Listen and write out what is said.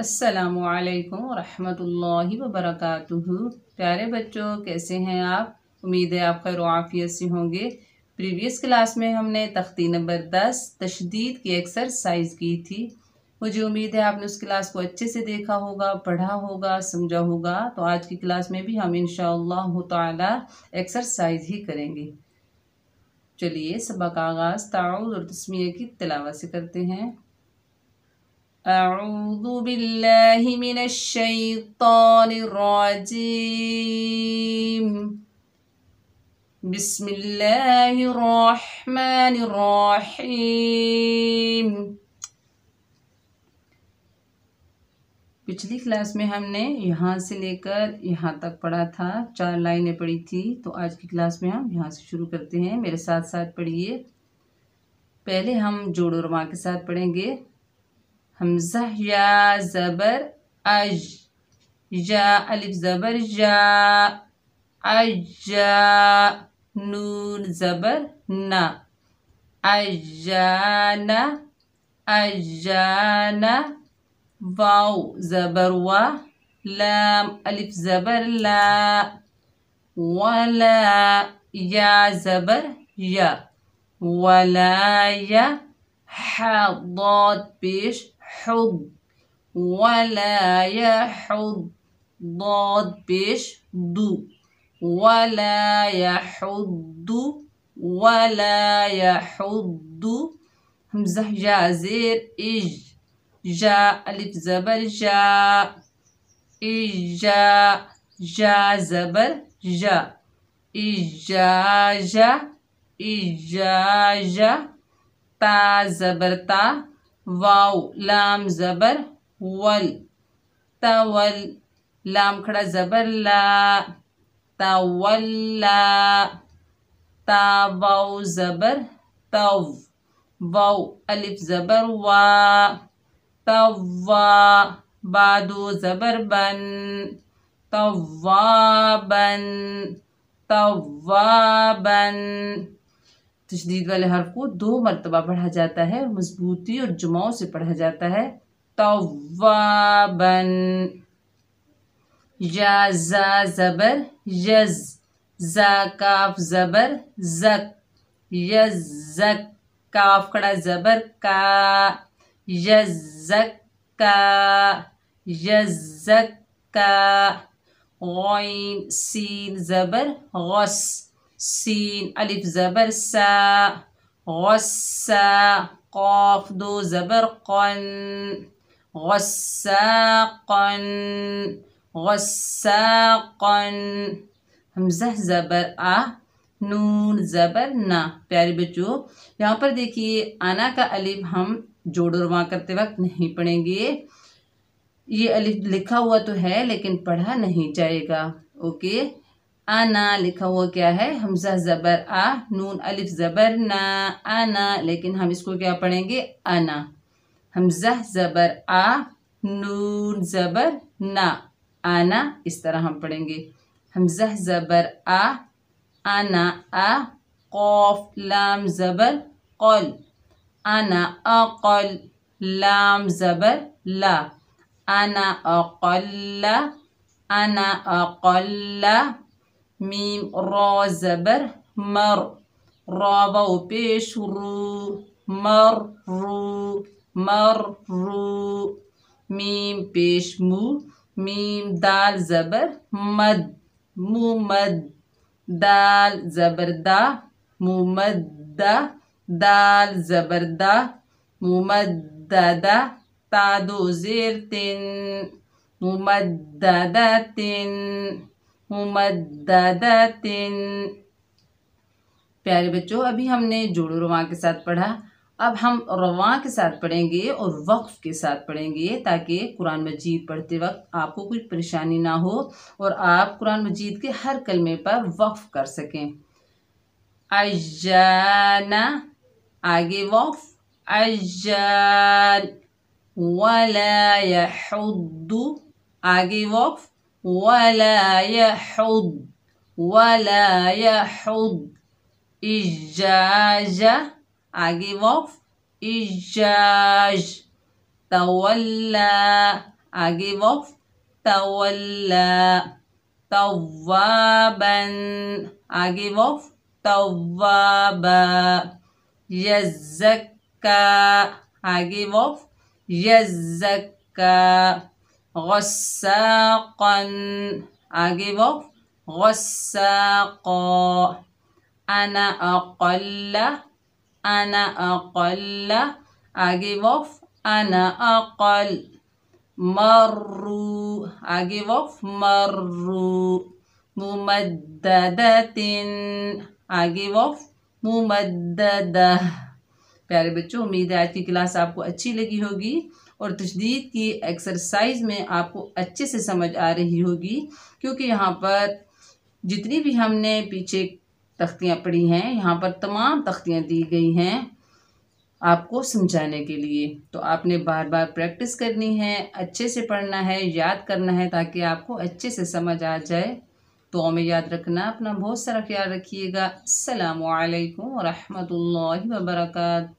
असलकम वरहमल वबरक प्यारे बच्चों कैसे हैं आप उम्मीद है आप खैर आफियत से होंगे प्रीवियस क्लास में हमने तख्ती नंबर दस तशदीद की एक्सरसाइज की थी मुझे उम्मीद है आपने उस क्लास को अच्छे से देखा होगा पढ़ा होगा समझा होगा तो आज की क्लास में भी हम इन ताला एक्सरसाइज ही करेंगे चलिए सबक आगाज़ ताउज़ और तस्मिया की तलावा से करते हैं أعوذ بالله من الشيطان الرجيم بسم الله الرحمن الرحيم पिछली क्लास में हमने यहाँ से लेकर यहाँ तक पढ़ा था चार लाइनें पढ़ी थी तो आज की क्लास में हम यहाँ से शुरू करते हैं मेरे साथ साथ पढ़िए पहले हम जोड़ और माँ के साथ पढ़ेंगे همزة يا زبر أج جاء ألف زبر جاء أجا نون زبر نا أجانا أجانا واو زبر و لام ألف زبر لا ولا يا زبر يا ولا يا حضات بيش حض ولا يحض ضاد بيش ضو ولا يحض ولا يحض همزة جازير إج جاء ألف زبر جاء إجا جا زبر جا اج إجاجة تا زبر تا वाव लाम जबर वल तवल लाम खड़ा जबर ला तवल्ला जबर तव वाव अलिफ जबर वा तवा बादो जबर बन तव्वा तवाबन तशदीद वाले हर्फ को दो मरतबा पढ़ा जाता है मजबूती और जुमाओं से पढ़ा जाता है तवाबन या जा जबर यज जा काफ जबर जक यज जक काफ कड़ा जबर का यज जक का यज जक का सीन जबर गौस सीन अलिफ ज़बर सा गस्सा दो ज़बर कन गस्साकन गस्साकन हमजा ज़बर आ नून ज़बर ना प्यारे बच्चों यहाँ पर देखिए आना का अलिफ हम जोड़वा करते वक्त नहीं पढ़ेंगे ये अलिफ लिखा हुआ तो है लेकिन पढ़ा नहीं जाएगा ओके आना लिखा हुआ क्या है हमजा ज़बर आ नून अलिफ ज़बर ना आना लेकिन हम इसको क्या पढ़ेंगे आना हमजा ज़बर आ नून ज़बर ना आना इस तरह हम पढ़ेंगे हमजा ज़बर आ आना आ कौफ लाम ज़बर कौल आना अकल लाम ज़बर ला आना अकल्ला आना अकल्ला ميم را زبر مر رابا وبيش رو مر رو مر رو ميم بيش مو ميم دال زبر مد مو مد دال زبر دا ممددة دال زبر دا ممددة تادو زير تن دا تن मुमददतिन प्यारे बच्चों अभी हमने जोड़ो रवा के साथ पढ़ा अब हम रवा के साथ पढ़ेंगे और वक्फ के साथ पढ़ेंगे ताकि कुरान मजीद पढ़ते वक्त आपको कोई परेशानी ना हो और आप कुरान मजीद के हर कलमे पर वक्फ कर सकें अजाना आगे वक्फ अजान वाला आगे वक्फ ولا يحض ولا يحض إجاج عجيب إجاج تولى عجيب تولى توابا عجيب توابا يزكى عجيب يزكى غساقا أجيبه غساقا أنا أقل أنا أقل أجيبه أنا أقل مروا أجيبه مرو ممددة أجيبه ممددة प्यारे बच्चों ہے آج کی کلاس آپ کو اچھی لگی ہوگی और तशदीद की एक्सरसाइज में आपको अच्छे से समझ आ रही होगी क्योंकि यहाँ पर जितनी भी हमने पीछे तख्तियाँ पढ़ी हैं यहाँ पर तमाम तख्तियाँ दी गई हैं आपको समझाने के लिए तो आपने बार बार प्रैक्टिस करनी है अच्छे से पढ़ना है याद करना है ताकि आपको अच्छे से समझ आ जाए तो हमें याद रखना अपना बहुत सारा ख्याल रखिएगा अल्लाम वरहमल वर्का